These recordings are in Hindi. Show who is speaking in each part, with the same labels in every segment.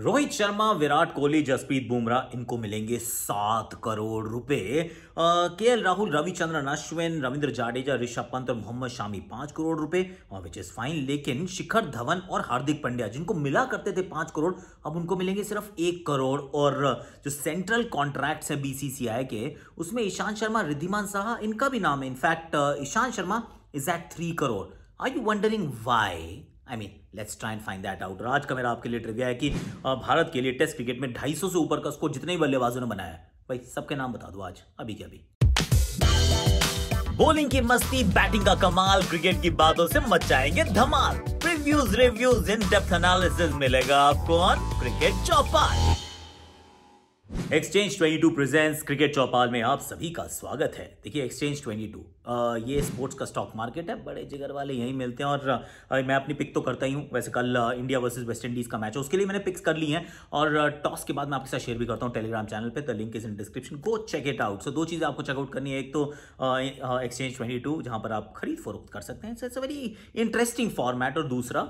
Speaker 1: रोहित शर्मा विराट कोहली जसप्रीत बुमराह इनको मिलेंगे सात करोड़ रुपए के एल राहुल रविचंद्रन अश्विन रविंद्र जाडेजा ऋषभ पंत और मोहम्मद शामी पांच करोड़ रुपए और विच इज फाइन लेकिन शिखर धवन और हार्दिक पंड्या जिनको मिला करते थे पांच करोड़ अब उनको मिलेंगे सिर्फ एक करोड़ और जो सेंट्रल कॉन्ट्रैक्ट है बीसीसीआई के उसमें ईशांत शर्मा रिद्धिमान साह इनका भी नाम है in fact Ishant Sharma is at three crore I you wondering why I mean let's try and find that out और आज का मेरा आपके लिए ट्रिविया है कि भारत के लिए टेस्ट क्रिकेट में 250 से ऊपर का स्कोर जितने ही बल्लेबाजों ने बनाया भाई सबके नाम बता दो आज अभी के अभी बॉलिंग की मस्ती बैटिंग का कमाल क्रिकेट की बातों से मचाएंगे धमाल previews reviews in depth analysis मिलेगा आपको on cricket Chaupal exchange 22 presents cricket Chaupal में आप सभी का स्वागत है देखिए एक्सचेंज 22 ये स्पोर्ट्स का स्टॉक मार्केट है बड़े जिगर वाले यहीं मिलते हैं और मैं अपनी पिक तो करता ही हूँ वैसे कल इंडिया वर्सेस वेस्ट इंडीज़ का मैच है उसके लिए मैंने पिक्स कर ली हैं और टॉस के बाद मैं आपके साथ शेयर भी करता हूँ टेलीग्राम चैनल पर तो लिंक इज इन डिस्क्रिप्शन को चेक इट आउट सो दो चीज़ें आपको चेकआउट करनी है एक तो एक्सचेंज ट्वेंटी टू जहाँ पर आप खरीद फरोख्त कर सकते हैं it's a very interesting format और दूसरा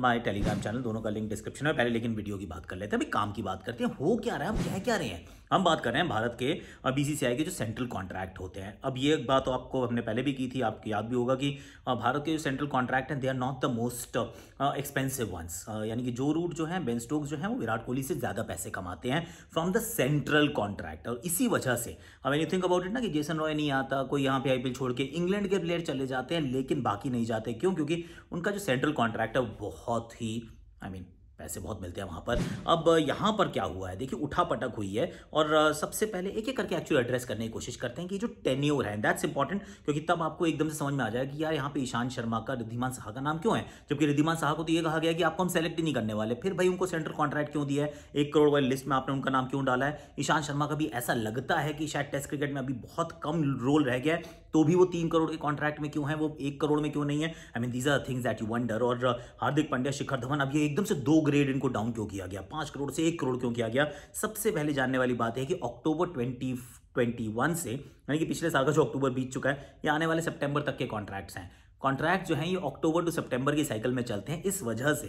Speaker 1: माई टेलीग्राम चैनल दोनों का लिंक डिस्क्रिप्शन में पहले लेकिन वीडियो की बात कर लेते हैं अभी काम की बात करते हैं हो क्या रहा है क्या है क्या रहे हैं हम बात कर रहे हैं भारत के बीसीसीआई के जो सेंट्रल कॉन्ट्रैक्ट होते हैं अब ये बात तो आपको हमने पहले भी की थी आपको याद भी होगा कि भारत के जो सेंट्रल कॉन्ट्रैक्ट हैं they are not the most expensive ones यानी कि जो रूट जो है बेन स्टोक्स जो है वो विराट कोहली से ज़्यादा पैसे कमाते हैं फ्रॉम द सेंट्रल कॉन्ट्रैक्ट और इसी वजह से अब यू थिंक अबाउट इट ना कि जेसन रॉय नहीं आता कोई यहाँ पे आई छोड़ के इंग्लैंड के प्लेयर चले जाते हैं लेकिन बाकी नहीं जाते क्यों क्योंकि उनका जो सेंट्रल कॉन्ट्रैक्ट है बहुत ही आई I मीन mean, पैसे बहुत मिलते हैं वहाँ पर अब यहाँ पर क्या हुआ है देखिए उठा पटक हुई है और सबसे पहले एक एक करके एक्चुअली एड्रेस करने की कोशिश करते हैं कि जो टेन्योर है दैट्स इंपॉर्टेंट क्योंकि तब आपको एकदम से समझ में आ जाएगा कि यार यहाँ पे ईशान शर्मा का रिद्धिमान साह का नाम क्यों है जबकि रिद्धिमान साह को तो ये कहा गया कि आपको हम सेलेक्ट ही नहीं करने वाले फिर भाई उनको सेंट्रल कॉन्ट्रैक्ट क्यों दिया है एक करोड़ वाली लिस्ट में आपने उनका नाम क्यों डाला है ईशान शर्मा का भी ऐसा लगता है कि शायद टेस्ट क्रिकेट में अभी बहुत कम रोल रह गया है तो भी वो तीन करोड़ के कॉन्ट्रैक्ट में क्यों है वो एक करोड़ में क्यों नहीं है I mean these are things that you wonder और हार्दिक पांड्या शिखर धवन अब ये एकदम से दो ग्रेड इनको डाउन क्यों किया गया पांच करोड़ से एक करोड़ क्यों किया गया सबसे पहले जानने वाली बात है कि अक्टूबर ट्वेंटी 2021 से यानी कि पिछले साल का जो अक्टूबर बीत चुका है ये आने वाले सितंबर तक के कॉन्ट्रैक्ट्स हैं कॉन्ट्रैक्ट जो है ये अक्टूबर टू सितंबर की साइकिल में चलते हैं इस वजह से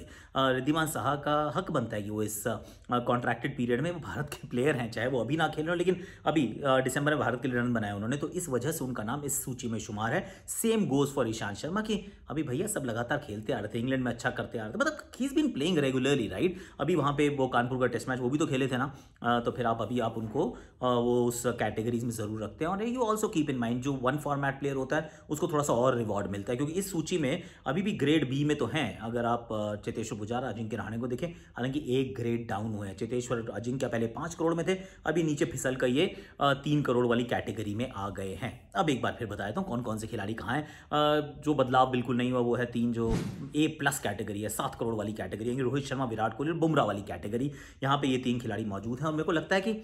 Speaker 1: रिद्धिमान साह का हक बनता है कि वो इस कॉन्ट्रैक्टेड पीरियड में भारत के प्लेयर हैं चाहे वो अभी ना खेल रहे हो लेकिन अभी दिसंबर में भारत के लिए रन बनाए उन्होंने तो इस वजह से उनका नाम इस सूची में शुमार है same goes for Ishant Sharma कि अभी भैया सब लगातार खेलते आ रहे थे इंग्लैंड में अच्छा करते आ रहे थे मतलब he is been playing regularly right अभी वहाँ पे वो कानपुर का टेस्ट मैच वो भी तो खेले थे ना तो फिर आप अभी आप उनको वो उस कैटेगरीज में ज़रूर रखते हैं और you also keep in mind जो वन फॉर्मेट प्लेयर होता है उसको थोड़ा सा और रिवॉर्ड मिलता है क्योंकि इस सूची में अभी भी ग्रेड बी में तो हैं अगर आप चेतेश्वर पुजारा अजिंक्य रहाणे को देखें हालांकि एक ग्रेड डाउन हुए हैं चेतेश्वर अजिंक्य पहले पाँच करोड़ में थे अभी नीचे फिसल कर ये तीन करोड़ वाली कैटेगरी में आ गए हैं अब एक बार फिर बता देता हूँ कौन कौन से खिलाड़ी कहाँ हैं जो बदलाव बिल्कुल नहीं हुआ वो है तीन जो ए प्लस कैटेगरी है सात करोड़ वाली कैटेगरी यानी रोहित शर्मा विराट कोहली और बुमराह वाली कैटेगरी यहाँ पर ये तीन खिलाड़ी मौजूद हैं और मेरे को लगता है कि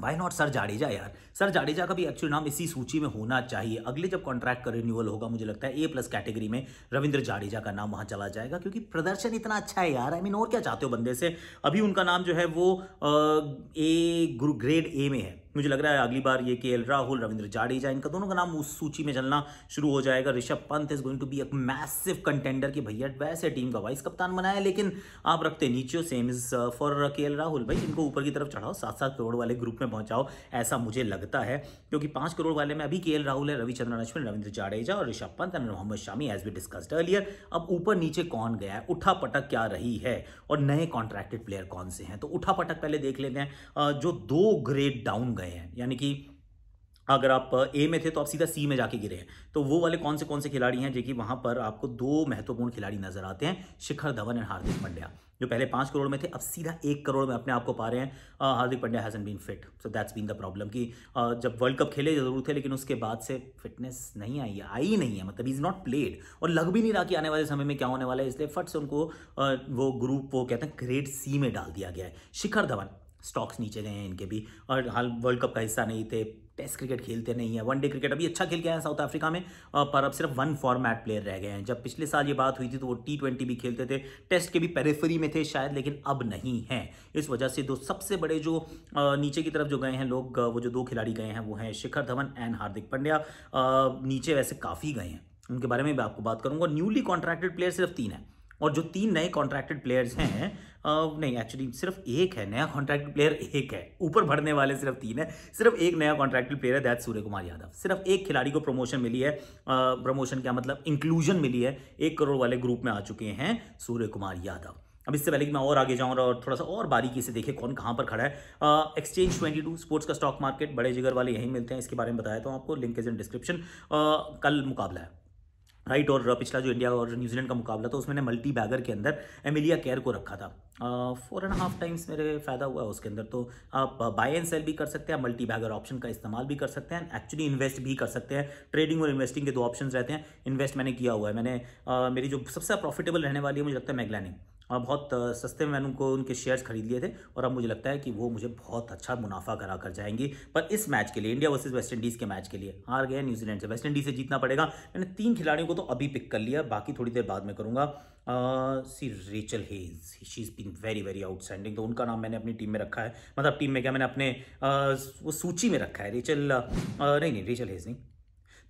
Speaker 1: वाई नॉट सर जाडेजा यार सर जाडेजा का भी एक्चुअल नाम इसी सूची में होना चाहिए अगले जब कॉन्ट्रैक्ट का रिन्यूअल होगा मुझे लगता है ए प्लस कैटेगरी में रविंद्र जाडेजा का नाम वहां चला जाएगा क्योंकि प्रदर्शन इतना अच्छा है यार आई I मीन mean, और क्या चाहते हो बंदे से अभी उनका नाम जो है वो ए ग्रेड ए में है मुझे लग रहा है अगली बार ये के एल राहुल रविंद्र जाडेजा इनका दोनों का नाम उस सूची में चलना शुरू हो जाएगा Rishabh Pant is going to be एक मैसिव कंटेंडर की भैया वैसे टीम का वाइस कप्तान बनाया लेकिन आप रखते नीचे same is for K L Rahul भाई इनको ऊपर की तरफ चढ़ाओ सात सात करोड़ वाले ग्रुप में पहुंचाओ ऐसा मुझे लगता है क्योंकि पांच करोड़ वाले में अभी के राहुल है रविचंद्रन अश्विन रविंद्र जाडेजा और Rishabh Pant and Mohammed Shami as we discussed earlier अब ऊपर नीचे कौन गया है उठा पटक क्या रही है और नए कॉन्ट्रैक्टेड प्लेयर कौन से हैं तो उठा पटक पहले देख लेते हैं uh, जो दो ग्रेड डाउन गए हैं यानी कि अगर आप ए में थे तो आप सीधा सी में जाके गिरे हैं तो वो वाले कौन से कौन से खिलाड़ी हैं जो कि वहाँ पर आपको दो महत्वपूर्ण खिलाड़ी नजर आते हैं शिखर धवन एंड हार्दिक पंड्या जो पहले पाँच करोड़ में थे अब सीधा एक करोड़ में अपने आप को पा रहे हैं Hardik Pandya hasn't been fit so that's been the problem कि जब वर्ल्ड कप खेले जरूर थे लेकिन उसके बाद से फिटनेस नहीं आई है आई नहीं है मतलब इज़ नॉट प्लेड और लग भी नहीं रहा कि आने वाले समय में क्या होने वाला है इसलिए फट से उनको वो ग्रुप वो कहते हैं ग्रेड सी में डाल दिया गया है शिखर धवन स्टॉक्स नीचे गए हैं इनके भी और हाल वर्ल्ड कप का हिस्सा नहीं थे टेस्ट क्रिकेट खेलते नहीं है वनडे क्रिकेट अभी अच्छा खेल गया है साउथ अफ्रीका में पर अब सिर्फ वन फॉर्मेट प्लेयर रह गए हैं जब पिछले साल ये बात हुई थी तो वो टी ट्वेंटी भी खेलते थे टेस्ट के भी पेरेफरी में थे शायद लेकिन अब नहीं है इस वजह से दो सबसे बड़े जो नीचे की तरफ जो गए हैं लोग वो जो दो खिलाड़ी गए हैं वो हैं शिखर धवन एंड हार्दिक पंड्या नीचे वैसे काफ़ी गए हैं उनके बारे में भी आपको बात करूंगा न्यूली कॉन्ट्रैक्टेड प्लेयर सिर्फ तीन हैं और जो तीन नए कॉन्ट्रैक्टेड प्लेयर्स हैं uh, नहीं एक्चुअली सिर्फ एक है नया कॉन्ट्रैक्ट प्लेयर एक है ऊपर भरने वाले सिर्फ तीन है सिर्फ एक नया कॉन्ट्रैक्ट प्लेयर है दैट सूर्य कुमार यादव सिर्फ एक खिलाड़ी को प्रमोशन मिली है प्रमोशन uh, क्या मतलब इंक्लूजन मिली है एक करोड़ वाले ग्रुप में आ चुके हैं सूर्य कुमार यादव अब इससे पहले कि मैं और आगे जाऊँ और थोड़ा सा और बारीकी से देखें कौन कहाँ पर खड़ा है एक्सचेंज ट्वेंटी टू स्पोर्ट्स का स्टॉक मार्केट बड़े जिगर वाले यहीं मिलते हैं इसके बारे में बताया तो आपको लिंक इज इन डिस्क्रिप्शन कल मुकाबला है राइट और पिछला जो इंडिया और न्यूजीलैंड का मुकाबला था उसमें मैंने मल्टी बैगर के अंदर एमिलिया केयर को रखा था फोर एंड हाफ टाइम्स मेरे फ़ायदा हुआ है उसके अंदर तो आप बाय एंड सेल भी कर सकते हैं मल्टी बैगर ऑप्शन का इस्तेमाल भी कर सकते हैं एक्चुअली इन्वेस्ट भी कर सकते हैं ट्रेडिंग और इन्वेस्टिंग के दो ऑप्शन रहते हैं इन्वेस्ट मैंने किया हुआ है मैंने आ, मेरी जो सबसे प्रॉफिटेबल रहने वाली है मुझे लगता है मैगलैनिंग और बहुत सस्ते में मैंने उनको उनके शेयर्स खरीद लिए थे और अब मुझे लगता है कि वो मुझे बहुत अच्छा मुनाफा करा कर जाएंगी पर इस मैच के लिए इंडिया वर्सेज वेस्ट इंडीज़ के मैच के लिए हार गया न्यूजीलैंड से वेस्ट इंडीज़ से जीतना पड़ेगा मैंने तीन खिलाड़ियों को तो अभी पिक कर लिया बाकी थोड़ी देर बाद में करूँगा see Rachel Haynes she is been very very outstanding तो उनका नाम मैंने अपनी टीम में रखा है मतलब टीम में क्या मैंने अपने uh, वो सूची में रखा है रेचल uh, नहीं नहीं रेचल हेज नहीं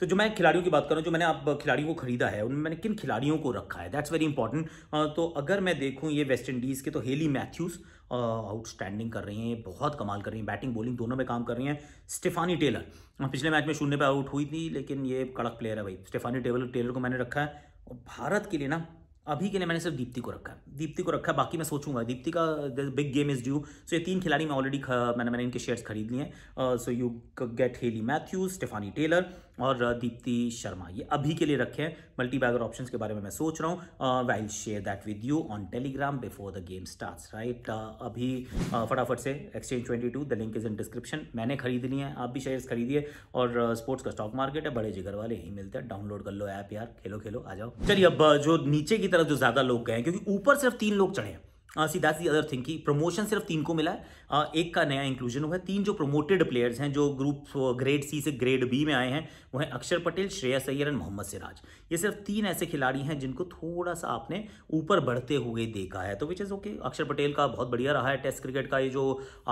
Speaker 1: तो जो मैं खिलाड़ियों की बात करूँ जो मैंने आप खिलाड़ियों को खरीदा है उनमें मैंने किन खिलाड़ियों को रखा है दैट्स वेरी इंपॉर्टेंट तो अगर मैं देखूँ ये वेस्ट इंडीज़ के तो हेली मैथ्यूज़ आउटस्टैंडिंग कर रही हैं बहुत कमाल कर रही हैं बैटिंग बॉलिंग दोनों में काम कर रही हैं स्टेफानी टेलर पिछले मैच में शून्य पर आउट हुई थी लेकिन ये कड़क प्लेयर है भाई स्टेफानी टेलर टेलर को मैंने रखा है और भारत के लिए ना अभी के लिए मैंने सिर्फ दीप्ति को रखा है दीप्ति को रखा है बाकी मैं सोचूंगा दीप्ति का the big game is due so ये तीन खिलाड़ी मैं ऑलरेडी मैंने मैंने इनके शेयर्स खरीद लिए हैं so you get Hayley Matthews Stafanie Taylor और दीप्ति शर्मा ये अभी के लिए हैं मल्टी बैगर ऑप्शन के बारे में मैं सोच रहा हूँ why share that with you on Telegram before the game start right अभी फटाफट से exchange twenty two the link is in description मैंने खरीद ली है आप भी शेयर्स खरीदिए और स्पोर्ट्स का स्टॉक मार्केट है बड़े जिगर वाले यही मिलते हैं डाउनलोड कर लो ऐप यार खेलो खेलो आ जाओ चलिए अब जो नीचे की तरफ जो ज़्यादा लोग गए क्योंकि ऊपर सिर्फ तीन लोग चढ़े हैं see that's the other thing कि प्रमोशन सिर्फ तीन को मिला है uh, एक का नया इंक्लूजन हुआ है तीन जो प्रमोटेड प्लेयर्स हैं जो ग्रुप ग्रेड सी से ग्रेड बी में आए हैं वो हैं अक्षर पटेल श्रेयस अय्यर एंड मोहम्मद सिराज ये सिर्फ तीन ऐसे खिलाड़ी हैं जिनको थोड़ा सा आपने ऊपर बढ़ते हुए देखा है तो विच इज़ ओके अक्षर पटेल का बहुत बढ़िया रहा है टेस्ट क्रिकेट का ये जो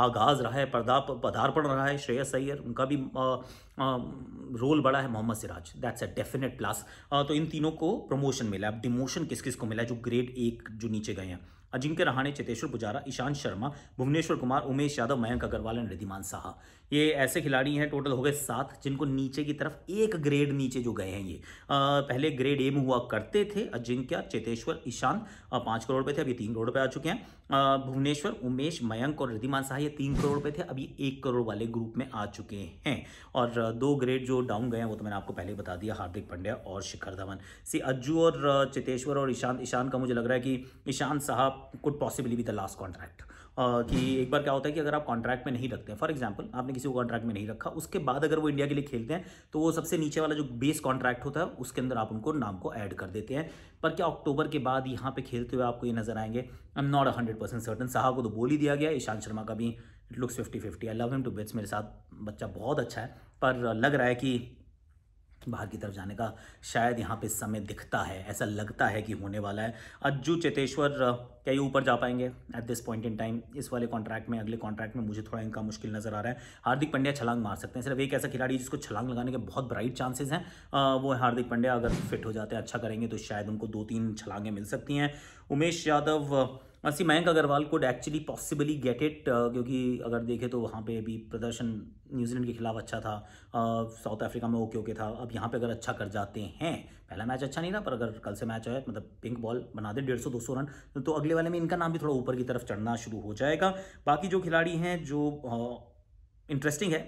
Speaker 1: आगाज़ रहा है पदार्पण रहा है श्रेयस अय्यर उनका भी uh, रोल बड़ा है Mohammed Siraj that's a definite plus तो इन तीनों को प्रमोशन मिला अब डिमोशन किस किस को मिला जो ग्रेड एक जो नीचे गए हैं अजिंक्य रहाणे चेतेश्वर पुजारा ईशांत शर्मा भुवनेश्वर कुमार उमेश यादव मयंक अग्रवाल एंड रिधिमान साहा ये ऐसे खिलाड़ी हैं टोटल हो गए सात जिनको नीचे की तरफ एक ग्रेड नीचे जो गए हैं ये आ, पहले ग्रेड ए में हुआ करते थे अजिंक्य चेतेश्वर ईशांत पाँच करोड़ पे थे अभी तीन करोड़ पे आ चुके हैं भुवनेश्वर उमेश मयंक और रिधिमान साहा ये तीन करोड़ पे थे अभी एक करोड़ वाले ग्रुप में आ चुके हैं और दो ग्रेड जो डाउन गए हैं वो तो मैंने आपको पहले ही बता दिया हार्दिक पंड्या और शिखर धवन सी अज्जू और चितेश्वर और ईशांत ईशान का मुझे लग रहा है कि ईशान साहब could possibly be the last contract कि एक बार क्या होता है कि अगर आप कॉन्ट्रैक्ट में नहीं रखते हैं फॉर एग्जाम्पल आपने किसी को कॉन्ट्रैक्ट में नहीं रखा उसके बाद अगर वो इंडिया के लिए खेलते हैं तो वो सबसे नीचे वाला जो बेस कॉन्ट्रैक्ट होता है उसके अंदर आप उनको नाम को ऐड कर देते हैं पर क्या अक्टूबर के बाद यहाँ पे खेलते हुए आपको ये नजर आएंगे I am not hundred percent certain साहब को तो बोल ही दिया गया ईशांत शर्मा का भी it looks fifty fifty I love him to bits मेरे साथ बच्चा बहुत अच्छा है पर लग रहा है कि बाहर की तरफ जाने का शायद यहाँ पे समय दिखता है ऐसा लगता है कि होने वाला है अज्जू चेतेश्वर क्या ये ऊपर जा पाएंगे at this point in time इस वाले कॉन्ट्रैक्ट में अगले कॉन्ट्रैक्ट में मुझे थोड़ा इनका मुश्किल नज़र आ रहा है हार्दिक पंड्या छलांग मार सकते हैं सिर्फ एक ऐसा खिलाड़ी जिसको छलांग लगाने के बहुत ब्राइट चांसेस हैं वो है हार्दिक पंड्या अगर फिट हो जाते हैं अच्छा करेंगे तो शायद उनको दो तीन छलांगें मिल सकती हैं उमेश यादव मसी Mayank Agarwal could actually possibly get it क्योंकि अगर देखें तो वहाँ पे अभी प्रदर्शन न्यूजीलैंड के खिलाफ अच्छा था साउथ uh, अफ्रीका में ओके ओके था अब यहाँ पे अगर अच्छा कर जाते हैं पहला मैच अच्छा नहीं था पर अगर कल से मैच है मतलब पिंक बॉल बना दे डेढ़ सौ दो सौ रन तो अगले वाले में इनका नाम भी थोड़ा ऊपर की तरफ चढ़ना शुरू हो जाएगा बाकी जो खिलाड़ी हैं जो uh, इंटरेस्टिंग है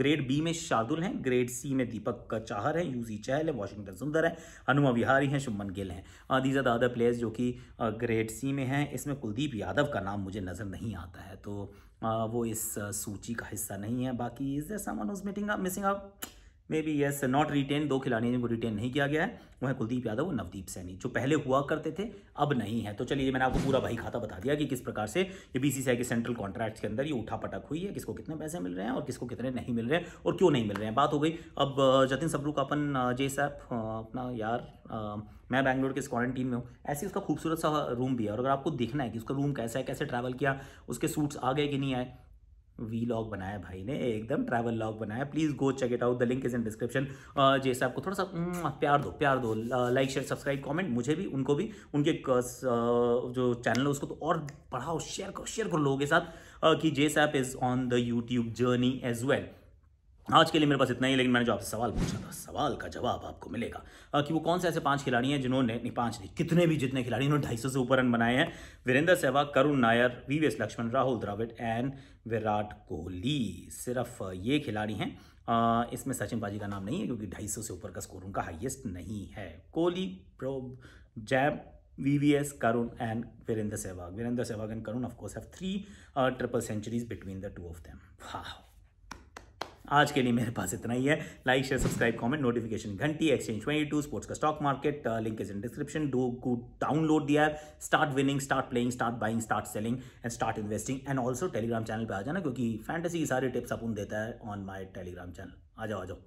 Speaker 1: ग्रेड बी में शार्दुल हैं ग्रेड सी में दीपक का चाहर है यूजी चहल है वॉशिंगटन सुंदर है हनुमा विहारी हैं शुभमन गिल हैं आदि आर अदर प्लेयर्स जो कि ग्रेड सी में हैं इसमें कुलदीप यादव का नाम मुझे नज़र नहीं आता है तो वो इस सूची का हिस्सा नहीं है बाकी is there missing out may be yes not retained दो खिलाड़ियों जिनको रिटेन नहीं किया गया है वो है कुलदीप यादव और नवदीप सैनी जो पहले हुआ करते थे अब नहीं है तो चलिए मैंने आपको पूरा भाई खाता बता दिया कि किस प्रकार से ये बीसीसीआई के सेंट्रल कॉन्ट्रैक्ट्स के अंदर ये उठा पटक हुई है किसको कितने पैसे मिल रहे हैं और किसको कितने नहीं मिल रहे हैं और क्यों नहीं मिल रहे हैं बात हो गई अब जतिन सबरू का अपन जे सैप अपना यार मैं बैंगलोर के इस क्वारंटीन में हूँ ऐसे उसका खूबसूरत सा रूम भी है और अगर आपको देखना है कि उसका रूम कैसा है कैसे ट्रैवल किया उसके सूट्स आ गए कि नहीं आए वी लॉग बनाया भाई ने एकदम ट्रैवल लॉग बनाया please go check it out the link is in description जैसे आपको थोड़ा सा mm, प्यार दो प्यार दो लाइक शेयर सब्सक्राइब कमेंट मुझे भी उनको भी उनके जो चैनल है उसको तो और बढ़ाओ शेयर करो शेयर करो लोगों के साथ कि जे सैप is on the YouTube journey as well आज के लिए मेरे पास इतना ही लेकिन मैंने जो आपसे सवाल पूछा था सवाल का जवाब आपको मिलेगा हाँ, कि वो कौन से ऐसे पांच खिलाड़ी हैं जिन्होंने नहीं पांच नहीं कितने भी जितने खिलाड़ी उन्होंने ढाई सौ से ऊपर रन बनाए हैं वीरेंद्र सहवाग करुण नायर वी लक्ष्मण राहुल द्रविड़ एंड विराट कोहली सिर्फ ये खिलाड़ी हैं इसमें सचिन पाजी का नाम नहीं है क्योंकि ढाई से ऊपर का स्कोर उनका हाइएस्ट नहीं है Kohli pro jam V V S Karun and Virender Sehwag Virender Sehwag and Karun of course have three triple centuries between the two of them Wow. आज के लिए मेरे पास इतना ही है like share subscribe comment notification घंटी एक्सचेंज ट्वेंटी टू स्पोर्ट्स का stock market link is in description do good download दिया start winning start playing start buying start selling and start investing and also Telegram channel पर आ जाना क्योंकि फैंटेसी की सारी टिप्स अपन देता है ऑन माई टेलीग्राम चैनल आ जाओ आ जाओ